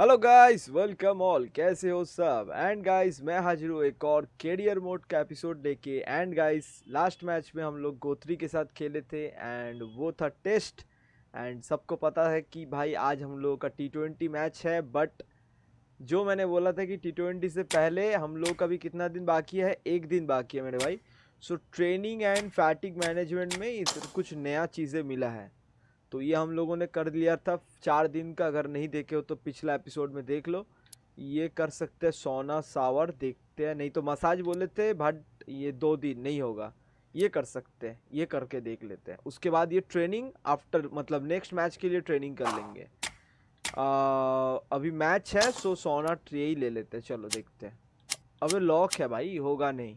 Hello guys welcome all कैसे हो सब एंड गाइस मैं हाजिर हूँ एक और कैरियर मोड का एपिसोड लेके एंड गाइस लास्ट मैच में हम लोग गोत्री के साथ खेले थे एंड वो था टेस्ट एंड सबको पता है कि भाई आज हम लोगों का टी ट्वेंटी मैच है बट जो मैंने बोला था कि टी ट्वेंटी से पहले हम लोग का भी कितना दिन बाकी है एक दिन बाकी है मेरे भाई so training and fatigue management में तो कुछ नया चीज़ें मिला है तो ये हम लोगों ने कर लिया था चार दिन का अगर नहीं देखे हो तो पिछला एपिसोड में देख लो ये कर सकते हैं सोना सावर देखते हैं नहीं तो मसाज बोले थे बट ये दो दिन नहीं होगा ये कर सकते हैं ये करके देख लेते हैं उसके बाद ये ट्रेनिंग आफ्टर मतलब नेक्स्ट मैच के लिए ट्रेनिंग कर लेंगे आ, अभी मैच है सो सोना ट्रे ही ले लेते हैं चलो देखते हैं अबे लॉक है भाई होगा नहीं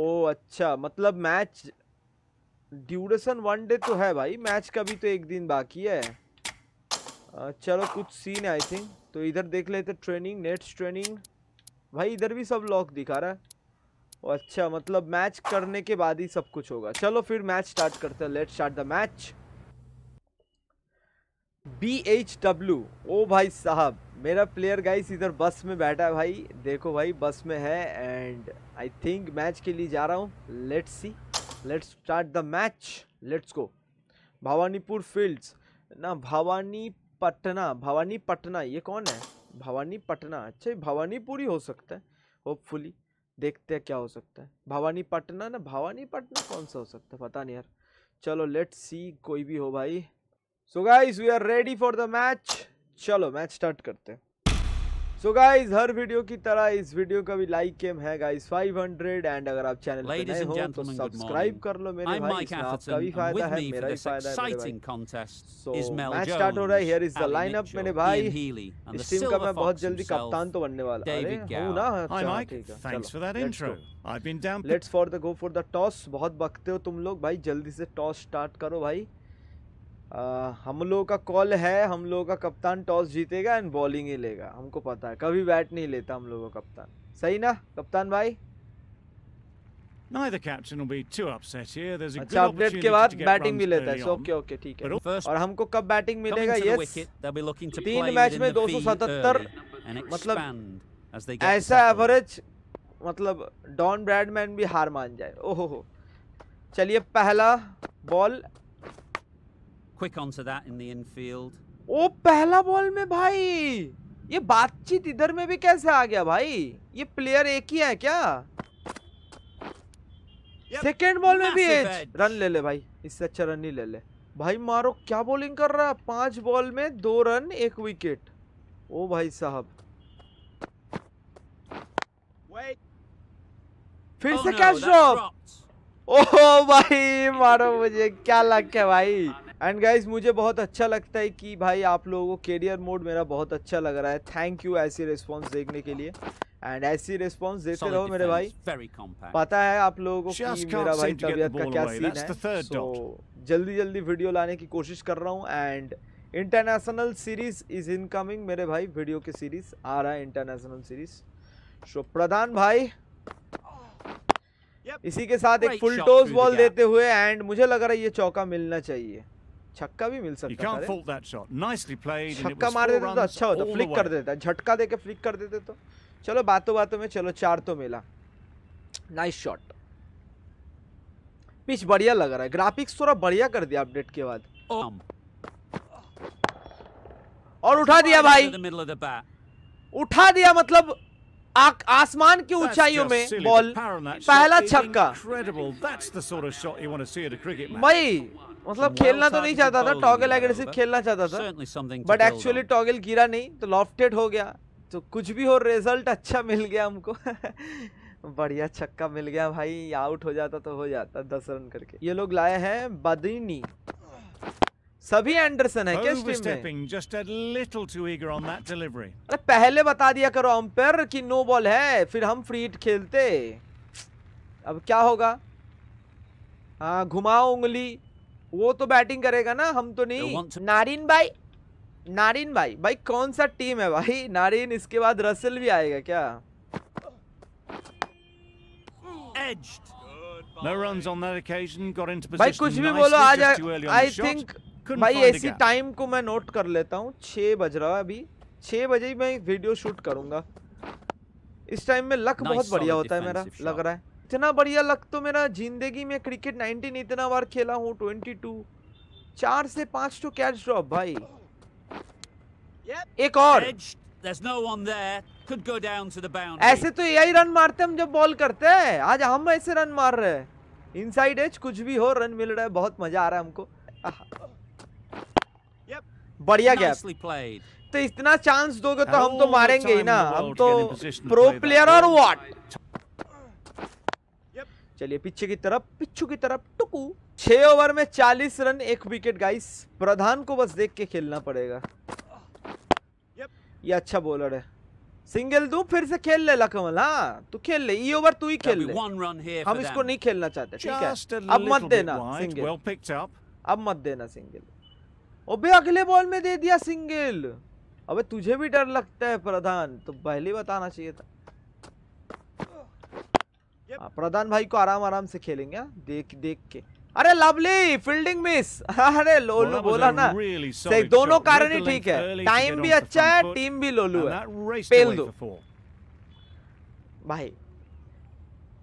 ओ अच्छा मतलब मैच ड्यूरेशन वन डे तो है भाई मैच का भी तो एक दिन बाकी है चलो कुछ सीन है आई थिंक तो इधर देख लेते ट्रेनिंग नेट्स ट्रेनिंग भाई इधर भी सब लॉक दिखा रहा है अच्छा मतलब मैच करने के बाद ही सब कुछ होगा चलो फिर मैच स्टार्ट करते हैं let start the match B H W O भाई साहब मेरा प्लेयर गाइस इधर बस में बैठा है भाई देखो भाई बस में है एंड आई थिंक मैच के लिए जा रहा हूँ let's see let's start the match let's go Bhawanipur fields ना भवानी पटना भवानी पटना ये कौन है भवानी पटना अच्छा भवानीपुर ही हो सकता है होपफुली देखते हैं क्या हो सकता है भवानी पटना ना भवानी पटना कौन सा हो सकता है पता नहीं यार चलो लेट्स सी कोई भी हो भाई so guys we are ready for the match चलो मैच स्टार्ट करते हैं सो so हर वीडियो की तरह इस वीडियो का भी लाइक केम है गाइज 500 एंड अगर आप चैनल पे नए हो तो सब्सक्राइब कर लो मेरे भाई आपका भी फायदा है मेरा भी फायदा है सो मैच स्टार्ट हो रहा है हियर इज द लाइनअप भाई इस टीम का मैं बहुत जल्दी कप्तान तो बनने वाला अरे हूं ना थैंक्स फॉर दैट इंट्रो बहुत बकते हो तुम लोग भाई जल्दी से टॉस स्टार्ट करो भाई आ, हम लोगों का कॉल है हम लोगों का कप्तान टॉस जीतेगा एंड बॉलिंग ही लेगा हमको पता है कभी बैट नहीं लेता हम लोगों का कप्तान सही ना कप्तान भाई Neither captain will be too upset here. There's a अच्छा, good opportunity के बाद बैटिंग भी लेता है ओके ओके ठीक है और हमको कब बैटिंग मिलेगा यस तीन मैच में 277 मतलब ऐसा एवरेज मतलब डॉन ब्रैडमैन भी हार मान जाए ओहो चलिए पहला ball quick onto that in the infield. ओ पहला बॉल में भाई ये बातचीत इधर में भी कैसे आ गया भाई ये प्लेयर एक ही है क्या सेकेंड बॉल में भी एज रन ले ले भाई इससे अच्छा रन ही ले ले भाई मारो क्या बॉलिंग कर रहा है पांच बॉल में दो रन एक विकेट ओ भाई साहब फिर oh से कैच ड्रॉप ओ भाई मारो मुझे क्या लग है भाई एंड गाइज मुझे बहुत अच्छा लगता है कि भाई आप लोगों को कैरियर मोड मेरा बहुत अच्छा लग रहा है थैंक यू ऐसी रिस्पॉन्स देखने के लिए एंड ऐसी रिस्पॉन्स देते रहो मेरे भाई पता है आप लोगों को कि मेरा भाई तबीयत का क्या सीन है सो जल्दी जल्दी वीडियो लाने की कोशिश कर रहा हूँ and international series is incoming मेरे भाई वीडियो की सीरीज आ रहा है इंटरनेशनल सीरीज सो प्रधान भाई इसी के साथ एक फुल टॉस बॉल देते हुए एंड मुझे लग रहा है ये चौका मिलना चाहिए छक्का भी मिल सकता है छक्का मार देते तो अच्छा होता फ्लिक कर देता झटका दे के फ्लिक कर देते तो चलो बातों बातों में चलो चार तो मिला नाइस शॉट पिच बढ़िया लग रहा है ग्राफिक्स थोड़ा बढ़िया कर दिया अपडेट के बाद oh. और उठा दिया भाई उठा दिया मतलब आसमान की ऊंचाइयों में बॉल पहला छक्का भाई मतलब खेलना तो नहीं चाहता था टॉगल एग्रेसिव खेलना चाहता था बट एक्चुअली टॉगल गिरा नहीं तो लॉफ्टेड हो गया तो कुछ भी हो रिजल्ट अच्छा मिल गया हमको बढ़िया छक्का मिल गया भाई आउट हो जाता तो हो जाता दस रन करके ये लोग लाए हैं बदरीनी सभी एंडरसन है क्या stepping just a little too eager on that delivery अरे पहले बता दिया करो अंपायर कि नो बॉल है फिर हम फ्री हिट खेलते अब क्या होगा हाँ घुमाओ उंगली वो तो बैटिंग करेगा ना हम तो नहीं नारिन भाई नारिन भाई भाई कौन सा टीम है भाई नारिन इसके बाद रसल भी आएगा क्या Edged. No runs on that occasion. Got into position. भाई कुछ भी बोलो आ जाए. I think भाई ऐसी टाइम को मैं नोट कर लेता हूँ छः बज रहा है अभी छः बजे ही मैं वीडियो शूट करूँगा इस टाइम में लक बहुत बढ़िया होता है मेरा लग रहा है इतना बढ़िया लक तो मेरा जिंदगी में क्रिकेट 19 इतना बार खेला हूँ 22 चार से पाँच तो कैच ड्रॉप भाई एक और ऐसे तो ए रन मारते हम जब बॉल करते हैं आज हम ऐसे रन मार रहे हैं इनसाइड एज कुछ भी हो रन मिल रहा है बहुत मजा आ रहा है हमको बढ़िया गैप तो इतना चांस दोगे तो हम तो मारेंगे ही ना हम तो प्रो प्लेयर और व्हाट चलिए पीछे की तरफ पिछू की तरफ टुकू छह ओवर में चालीस रन एक विकेट गाइस प्रधान को बस देख के खेलना पड़ेगा ये अच्छा बॉलर है सिंगल दू फिर से खेल ले लकमल हाँ तू खेल ले ये ओवर तू ही खेल ले हम इसको नहीं खेलना चाहते ठीक है अब मत देना सिंगल अब मत देना सिंगल अबे अगले बॉल में दे दिया सिंगल अबे तुझे भी डर लगता है प्रधान तो पहले बताना चाहिए था आ, हाँ, प्रधान भाई को आराम आराम से खेलेंगे हाँ। देख देख के अरे लवली फील्डिंग मिस अरे लोलू बोला ना really सही दोनों कारण ही ठीक है टाइम भी अच्छा है टीम भी लोलू है पेल दो भाई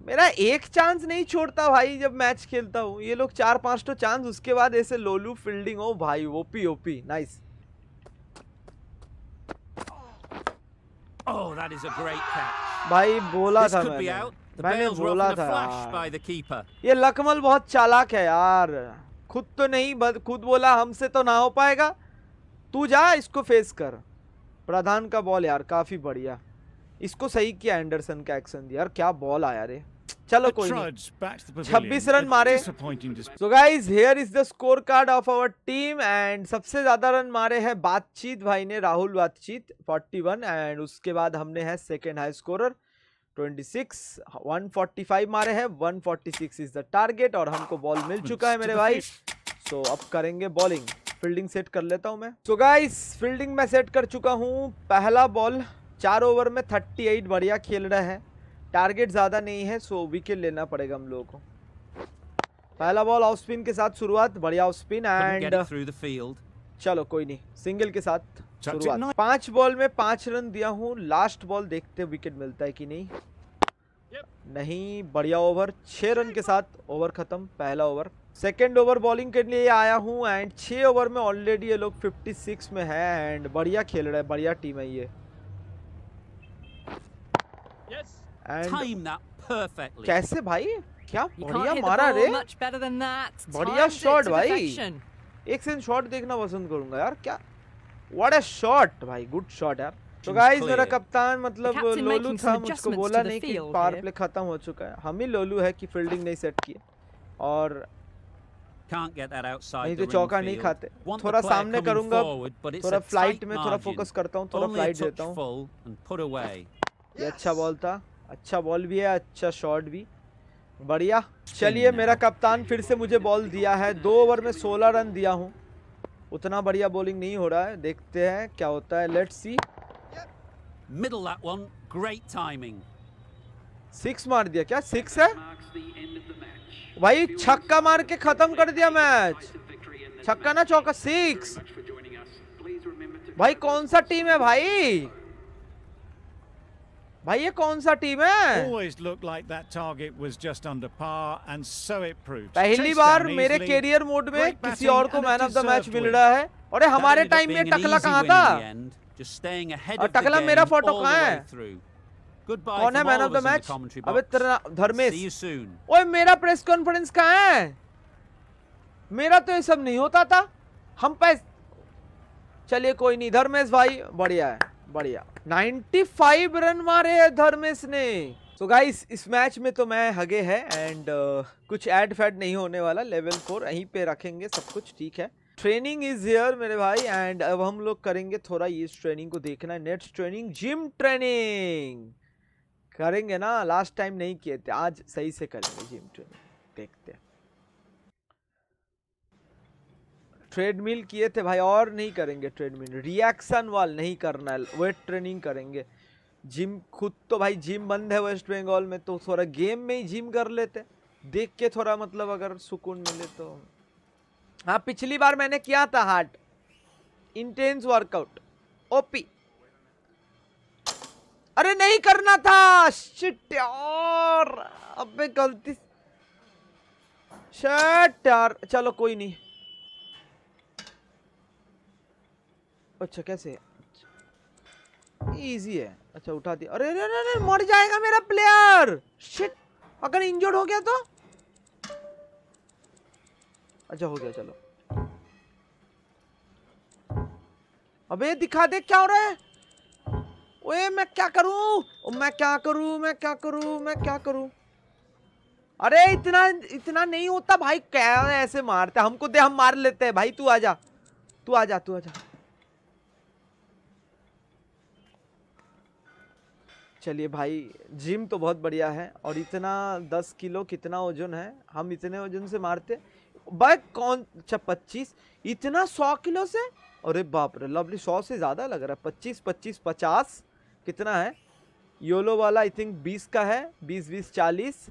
मेरा एक चांस नहीं छोड़ता भाई जब मैच खेलता हूँ ये लोग चार पांच तो चांस उसके बाद ऐसे लोलू फील्डिंग हो भाई ओपी ओपी nice Oh, that is a great catch. भाई बोला था मैंने मैंने बोला था ये लकमल बहुत चालाक है यार खुद तो नहीं बद, खुद बोला हमसे तो ना हो पाएगा तू जा इसको फेस कर प्रधान का बॉल यार काफ़ी बढ़िया इसको सही किया एंडरसन का एक्शन दिया यार क्या बॉल आया रे चलो कोई छब्बीस रन मारे so guys here is the score card of our team एंड सबसे ज्यादा रन मारे हैं बातचीत भाई ने राहुल बातचीत 41 एंड उसके बाद हमने है सेकेंड हाई स्कोरर 26 145 मारे हैं 146 इज द टारगेट और हमको बॉल मिल चुका है मेरे भाई सो so, अब करेंगे बॉलिंग फील्डिंग सेट कर लेता हूं मैं सो so गाइस फील्डिंग मैं सेट कर चुका हूं पहला बॉल चार ओवर में 38 बढ़िया खेल रहे हैं टारगेट ज़्यादा नहीं है सो विकेट लेना पड़ेगा हम लोगों को पहला बॉल ऑफ स्पिन के साथ शुरुआत बढ़िया ऑफ स्पिन एंड चलो कोई नहीं सिंगल के साथ शुरुआत पांच बॉल में पांच रन दिया हूँ लास्ट बॉल देखते विकेट मिलता है कि नहीं नहीं बढ़िया ओवर छः रन के साथ ओवर खत्म पहला ओवर सेकेंड ओवर बॉलिंग के लिए आया हूँ एंड छः ओवर में ऑलरेडी ये लोग 56 में है एंड बढ़िया खेल रहा है बढ़िया टीम है ये yes. टाइम दैट परफेक्टली कैसे भाई क्या बढ़िया मारा रे बढ़िया शॉट भाई एक सेकंड शॉट देखना पसंद करूंगा यार क्या व्हाट अ शॉट भाई गुड शॉट यार तो गाइस मेरा कप्तान मतलब लोलू था मुझको बोला नहीं कि पावर प्ले खत्म हो चुका है हम ही लोलू है कि फील्डिंग नहीं सेट की और can't get that outside नहीं तो चौका नहीं खाते थोड़ा सामने करूंगा थोड़ा फ्लाइट में थोड़ा फोकस करता हूं थोड़ा फ्लाइट देता हूं ये अच्छा बॉल था अच्छा बॉल भी है अच्छा शॉट भी बढ़िया चलिए मेरा कप्तान फिर से मुझे बॉल दिया है दो ओवर में सोलह रन दिया हूँ उतना बढ़िया बॉलिंग नहीं हो रहा है देखते हैं क्या होता है let see middle great timing six मार दिया क्या सिक्स है भाई छक्का मार के खत्म कर दिया मैच छक्का ना चौका सिक्स भाई कौन सा टीम है भाई भाई ये कौन सा टीम है always looked like that target was just under par and so it proved पहली बार मेरे कैरियर मोड में किसी और को मैन ऑफ द मैच मिल रहा है अरे हमारे टाइम में टकला कहां था टकला मेरा फोटो कहां है कौन है मैन ऑफ द मैच अबे धर्मेश ओए मेरा प्रेस कॉन्फ्रेंस कहां है मेरा तो ये सब नहीं होता था हम पैस चलिए कोई नहीं धर्मेश भाई बढ़िया है बढ़िया 95 रन मारे है धर्मेश ने तो so गाइस इस मैच में तो मैं हगे है एंड uh, कुछ एड फैड नहीं होने वाला लेवल फोर यहीं पे रखेंगे सब कुछ ठीक है ट्रेनिंग इज हेयर मेरे भाई एंड अब हम लोग करेंगे थोड़ा इस ट्रेनिंग को देखना है नेट्स ट्रेनिंग जिम ट्रेनिंग करेंगे ना लास्ट टाइम नहीं किए थे आज सही से करेंगे जिम ट्रेनिंग देखते हैं ट्रेडमिल किए थे भाई और नहीं करेंगे ट्रेडमिल रिएक्शन वाल नहीं करना है वेट ट्रेनिंग करेंगे जिम खुद तो भाई जिम बंद है वेस्ट बंगाल में तो थोड़ा गेम में ही जिम कर लेते देख के थोड़ा मतलब अगर सुकून मिले तो हाँ पिछली बार मैंने किया था हार्ट इंटेंस वर्कआउट ओपी अरे नहीं करना था शिट और अबे गलती शर्ट चलो कोई नहीं अच्छा कैसे इजी है अच्छा उठा दिया अरे अरे अरे मर जाएगा मेरा प्लेयर शिट अगर इंजर्ड हो गया तो अच्छा हो गया चलो अबे दिखा दे क्या हो रहा है ओए मैं क्या करूं मैं क्या करूं मैं क्या करूं मैं क्या करूं अरे इतना इतना नहीं होता भाई क्या ऐसे मारते हमको दे हम मार लेते हैं भाई तू आजा तू आजा तू आजा चलिए भाई जिम तो बहुत बढ़िया है और इतना दस किलो कितना वजन है हम इतने वजन से मारते बाय कौन अच्छा पच्चीस इतना सौ किलो से अरे बाप रे लवली सौ से ज़्यादा लग रहा है पच्चीस पच्चीस पचास कितना है योलो वाला आई थिंक बीस का है बीस बीस चालीस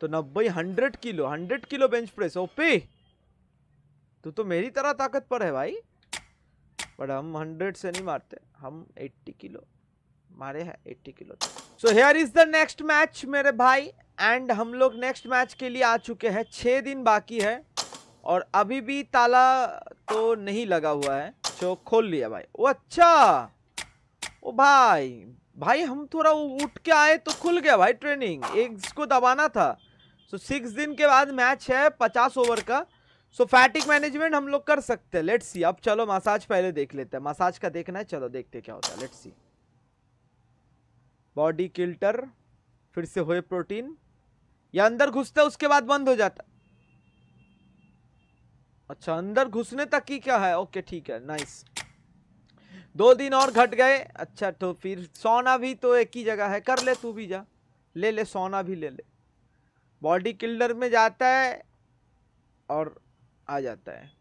तो नब्बे hundred kilo hundred kilo bench press ओपे तू तो मेरी तरह ताकत पर है भाई बट हम हंड्रेड से नहीं मारते हम एट्टी किलो मारे है eighty kilo so here is the next match मेरे भाई एंड हम लोग नेक्स्ट मैच के लिए आ चुके हैं छः दिन बाकी है और अभी भी ताला तो नहीं लगा हुआ है सो खोल लिया भाई वो अच्छा ओ भाई भाई हम थोड़ा उठ के आए तो खुल गया भाई ट्रेनिंग एक को दबाना था सो so, सिक्स दिन के बाद मैच है पचास ओवर का सो फैटिक मैनेजमेंट हम लोग कर सकते हैं लेट्स सी अब चलो मसाज पहले देख लेते हैं मसाज का देखना है चलो देखते क्या होता है लेट्स सी बॉडी किल्टर फिर से होए प्रोटीन या अंदर घुसते उसके बाद बंद हो जाता अच्छा अंदर घुसने तक की क्या है ओके ठीक है नाइस दो दिन और घट गए अच्छा तो फिर सोना भी तो एक ही जगह है कर ले तू भी जा ले ले सोना भी ले ले बॉडी किल्डर में जाता है और आ जाता है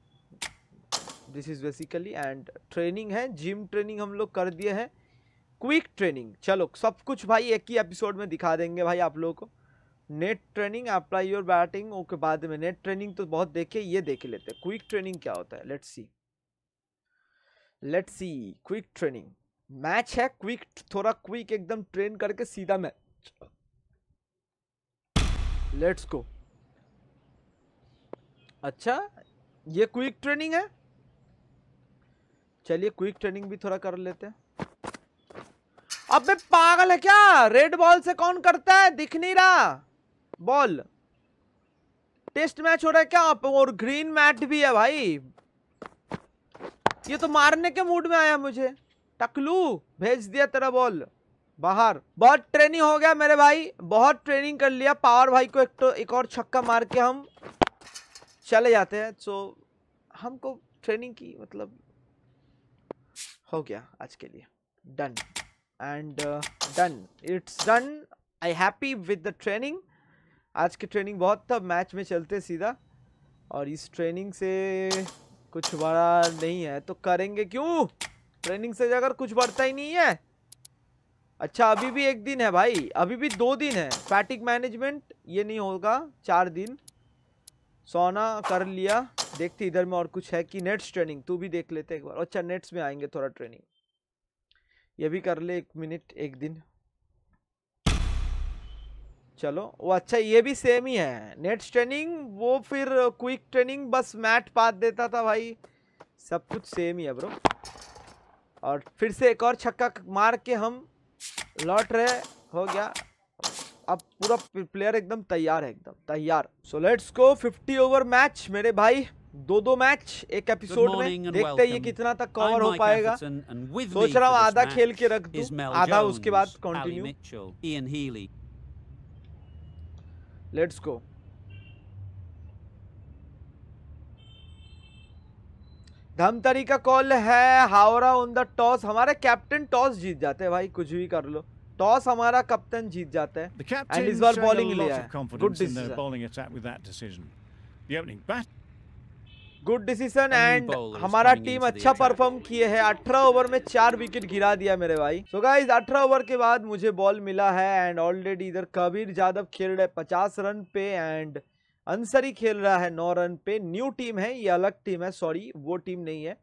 this is basically and training है जिम ट्रेनिंग हम लोग कर दिए हैं क्विक ट्रेनिंग चलो सब कुछ भाई एक ही एपिसोड में दिखा देंगे भाई आप लोगों को net training apply your batting okay बाद में नेट ट्रेनिंग तो बहुत देखे ये देख लेते हैं क्विक ट्रेनिंग क्या होता है let's see let's see quick training match है क्विक थोड़ा क्विक एकदम ट्रेन करके सीधा मैच लेट्स गो अच्छा ये क्विक ट्रेनिंग है चलिए क्विक ट्रेनिंग भी थोड़ा कर लेते हैं अबे पागल है क्या रेड बॉल से कौन करता है दिख नहीं रहा बॉल टेस्ट मैच हो रहा है क्या और ग्रीन मैट भी है भाई ये तो मारने के मूड में आया मुझे टकलू भेज दिया तेरा बॉल बाहर बहुत ट्रेनिंग हो गया मेरे भाई बहुत ट्रेनिंग कर लिया पावर भाई को एक तो एक और छक्का मार के हम चले जाते हैं सो हमको ट्रेनिंग की मतलब हो गया आज के लिए done and done it's done I happy with the training आज की ट्रेनिंग बहुत था मैच में चलते सीधा और इस ट्रेनिंग से कुछ बड़ा नहीं है तो करेंगे क्यों ट्रेनिंग से जाकर कुछ बढ़ता ही नहीं है अच्छा अभी भी एक दिन है भाई अभी भी दो दिन है फैटिक मैनेजमेंट ये नहीं होगा चार दिन सोना कर लिया देखते इधर में और कुछ है कि नेट्स ट्रेनिंग तू भी देख लेते एक बार अच्छा नेट्स में आएंगे थोड़ा ट्रेनिंग ये भी कर ले एक मिनट एक दिन चलो वो अच्छा ये भी सेम ही है नेट ट्रेनिंग वो फिर क्विक ट्रेनिंग बस मैट पात देता था भाई सब कुछ सेम ही है ब्रो और फिर से एक और छक्का मार के हम लौट रहे हो गया अब पूरा प्लेयर एकदम तैयार है एकदम तैयार so let's go 50 over match मेरे भाई दो दो मैच एक एपिसोड में देखते हैं ये कितना तक कवर हो पाएगा सोच रहा हूँ आधा खेल के रख दूं आधा उसके बाद कंटिन्यू लेट्स गो धमतरी का कॉल है हावरा ऑन द टॉस हमारे कैप्टन टॉस जीत जाते हैं भाई कुछ भी कर लो टॉस हमारा कप्तान जीत जाते हैं एंड इस बार बॉलिंग लिया good decision bowling attack with that decision the opening bat good decision and हमारा टीम अच्छा परफॉर्म किए है 18 ओवर में चार विकेट गिरा दिया मेरे भाई सो गाइज 18 ओवर के बाद मुझे बॉल मिला है एंड ऑलरेडी इधर कबीर यादव खेल रहे पचास रन पे एंड अंसरी खेल रहा है नौ रन पे न्यू टीम है ये अलग टीम है सॉरी वो टीम नहीं है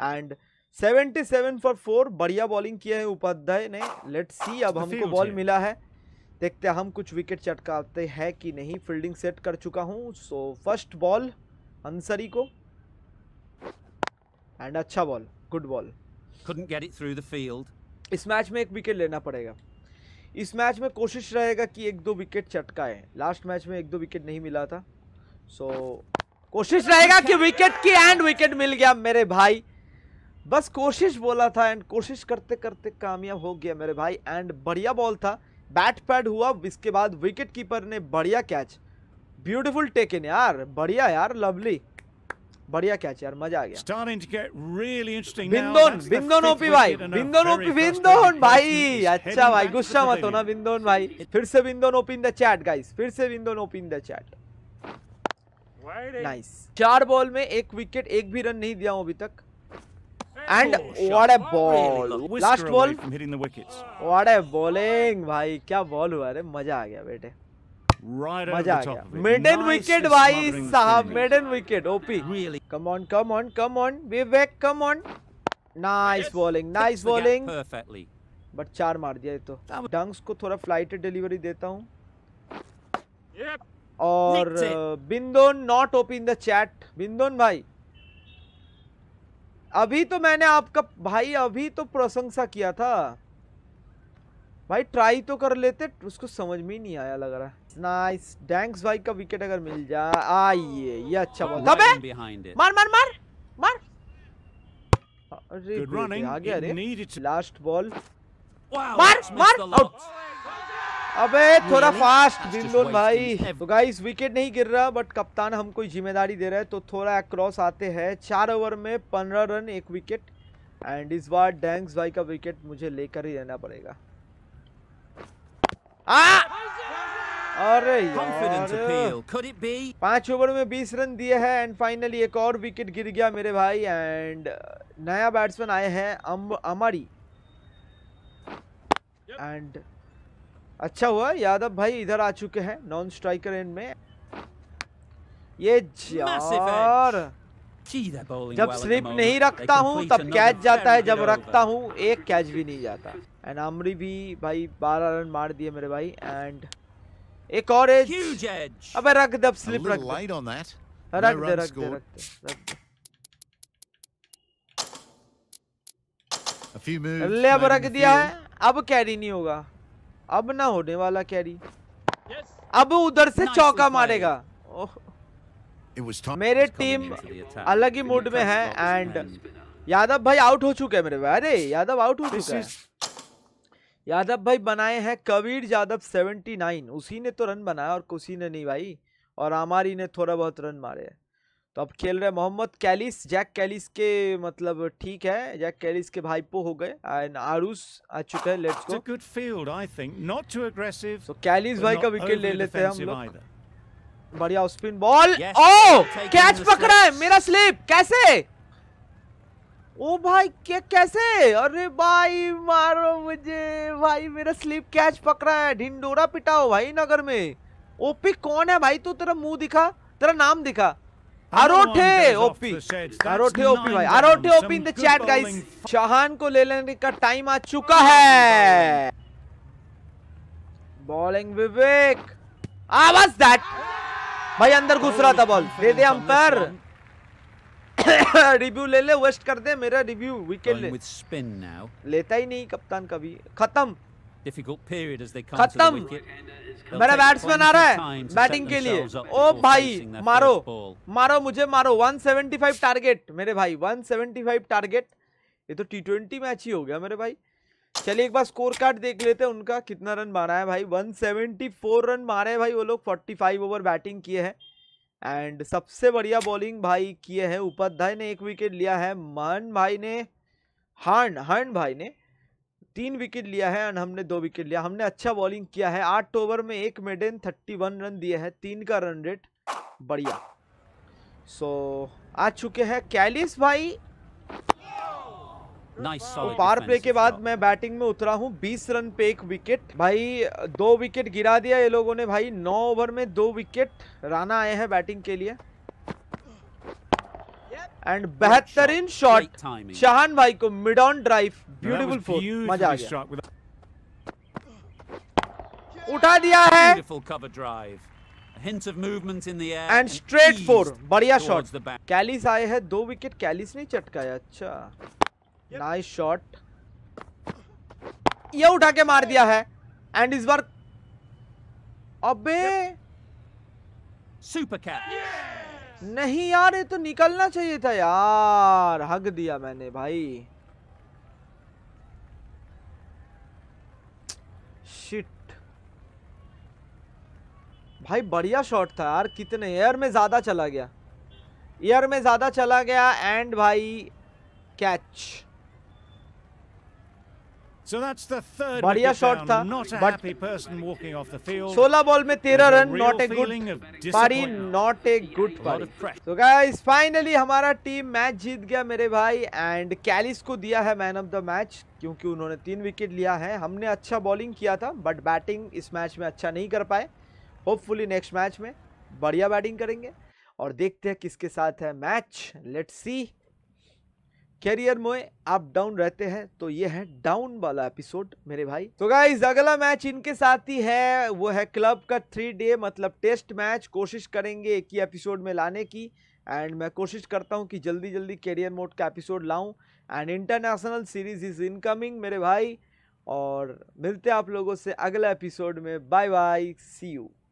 एंड 77 फॉर फोर बढ़िया बॉलिंग किया है उपाध्याय ने लेट सी अब हमको बॉल मिला है देखते हम कुछ विकेट चटकाते हैं कि नहीं फील्डिंग सेट कर चुका हूँ सो फर्स्ट बॉल अंसरी को एंड अच्छा ball good ball couldn't get it through the field इस मैच में एक विकेट लेना पड़ेगा इस मैच में कोशिश रहेगा कि एक दो विकेट चटकाए लास्ट मैच में एक दो विकेट नहीं मिला था सो so, कोशिश रहेगा कि विकेट की एंड विकेट मिल गया मेरे भाई बस कोशिश बोला था एंड कोशिश करते करते कामयाब हो गया मेरे भाई एंड बढ़िया बॉल था बैट पैड हुआ इसके बाद विकेट कीपर ने बढ़िया कैच ब्यूटीफुल टेकन यार बढ़िया यार लवली बढ़िया कैच यार मजा आ गया बिंदोन बिंदोन ओपी भाई बिंदोन ओपी बिंदोन भाई अच्छा भाई गुस्सा मत हो ना बिंदोन भाई फिर से बिंदोन OP in the chat guys फिर से बिंदोन OP in the chat nice चार बॉल में एक विकेट एक भी रन नहीं दिया हूं अभी तक and what a ball last ball what a bowling भाई क्या बॉल हुआ रे मजा आ गया बेटे right मजा आ गया मिडन विकेट भाई साहब maiden wicket OP come on come on come come on. Nice bowling, nice bowling nice bowling but चार मार दिया ये तो डंग्स को थोड़ा फ्लाइट डिलीवरी देता hu. yep. और बिंदोन not OP in the chat बिंदोन भाई अभी तो मैंने आपका भाई अभी तो प्रशंसा किया था भाई ट्राई तो कर लेते उसको समझ में ही नहीं आया लग रहा है नाइस डैंक्स भाई का विकेट अगर मिल जाए आइए ये अच्छा बॉल अबे मार मार मार मार अरे आ गया अरे लास्ट बॉल मार मार आउट अबे थोड़ा फास्ट बिंदोल भाई तो गाइस विकेट नहीं गिर रहा बट कप्तान हम कोई जिम्मेदारी दे रहे हैं तो थोड़ा क्रॉस आते हैं चार ओवर में पंद्रह रन एक विकेट एंड इस बार डैंक्स भाई का विकेट मुझे लेकर ही रहना पड़ेगा Ah! अरे पांच ओवर में बीस रन दिए हैं एंड फाइनली एक और विकेट गिर गया मेरे भाई एंड uh, नया बैट्समैन आए हैं अम अमारी एंड अच्छा हुआ यादव भाई इधर आ चुके हैं नॉन स्ट्राइकर एंड में ये यार जब स्लिप नहीं रखता हूँ तब कैच जाता है जब रखता हूँ एक कैच भी नहीं जाता एंड आमरी भी भाई बारह रन मार दिए मेरे भाई एंड एक और एज अबे रख दे अब स्लिप हाँ, रख दे रख दे रख दे रख दे ले अब रख दिया है अब कैरी नहीं होगा अब ना होने वाला कैरी अब उधर से चौका मारेगा मेरे टीम अलग ही मूड में है एंड यादव भाई आउट हो चुके हैं मेरे भाई अरे यादव आउट हो चुके हैं यादव भाई बनाए हैं कबीर यादव 79 उसी ने तो रन बनाया और कुछ ने नहीं भाई और आमारी ने थोड़ा बहुत रन मारे तो अब खेल रहे मोहम्मद कैलिस जैक कैलिस के मतलब ठीक है जैक कैलिस के भाईपो हो गए आरुस आ चुके हैं let's go good field I think not too aggressive so Kallis भाई का विकेट ले लेते हैं हम लोग बढ़िया स्पिन बॉल ओ कैच पकड़ा है मेरा स्लिप कैसे ओ भाई क्या कैसे अरे भाई मारो मुझे भाई मेरा स्लीप कैच पकड़ा है ढिंडोरा पिटाओ भाई नगर में ओपी कौन है भाई तू तेरा मुंह दिखा तेरा नाम दिखा आरोठे ओपी आरोठे ओपी भाई आरोठे OP in the chat guys Shahan को ले लेने का टाइम आ चुका है बॉलिंग विवेक आवाज दैट भाई अंदर घुस रहा था बॉल दे दे अंपायर रिव्यू ले ले वेस्ट कर दे मेरा रिव्यू विकेट ले लेता ही नहीं कप्तान कभी खत्म खत्म मेरा बैट्समैन आ रहा है बैटिंग के लिए ओ भाई मारो मारो मुझे मारो 175 टारगेट मेरे भाई 175 टारगेट ये तो टी ट्वेंटी मैच ही हो गया मेरे भाई चलिए एक बार स्कोर कार्ड देख लेते हैं उनका कितना रन मारा है भाई 174 रन मारे हैं भाई वो लोग 45 ओवर बैटिंग किए हैं एंड सबसे बढ़िया बॉलिंग भाई किए हैं उपाध्याय ने एक विकेट लिया है महन भाई ने हर्ण हर्ण भाई ने तीन विकेट लिया है एंड हमने दो विकेट लिया हमने अच्छा बॉलिंग किया है आठ ओवर में एक मेडन थर्टी वन रन दिए हैं तीन का रन रेट बढ़िया सो so, आ चुके हैं कैलिस भाई nice तो पार प्ले के बाद मैं बैटिंग में उतरा हूँ बीस रन पे एक विकेट भाई दो विकेट गिरा दिया ये लोगों ने भाई नौ ओवर में दो विकेट राना आए हैं बैटिंग के लिए एंड बेहतरीन शॉट शाहन भाई को मिड ऑन ड्राइव ब्यूटीफुल मजा आ गया उठा दिया है एंड स्ट्रेट फोर बढ़िया शॉट कैलिस आए हैं दो विकेट कैलिस नहीं चटकाया अच्छा नाइस शॉट ये उठा के मार दिया है एंड इस बार अबे सुपर कैच नहीं यार ये तो निकलना चाहिए था यार हक दिया मैंने भाई शिट भाई बढ़िया शॉट था यार कितने एयर में ज़्यादा चला गया एयर में ज़्यादा चला गया एंड भाई catch So that's the third बढ़िया शॉट था बट सोलह बॉल में तेरह रन नॉट ए गुड पारी नॉट ए गुड पारी तो गाइस फाइनली हमारा टीम मैच जीत गया मेरे भाई एंड कैलिस को दिया है मैन ऑफ द मैच क्योंकि उन्होंने तीन विकेट लिया है हमने अच्छा बॉलिंग किया था बट बैटिंग इस मैच में अच्छा नहीं कर पाए होपफुली नेक्स्ट मैच में बढ़िया बैटिंग करेंगे और देखते हैं किसके साथ है मैच लेट्स सी कैरियर में अप डाउन रहते हैं तो ये है डाउन वाला एपिसोड मेरे भाई तो गाइज अगला मैच इनके साथ ही है वो है क्लब का थ्री डे मतलब टेस्ट मैच कोशिश करेंगे एक ही एपिसोड में लाने की एंड मैं कोशिश करता हूँ कि जल्दी जल्दी कैरियर मोड का एपिसोड लाऊं and international series is incoming मेरे भाई और मिलते हैं आप लोगों से अगला एपिसोड में बाय बाय सी यू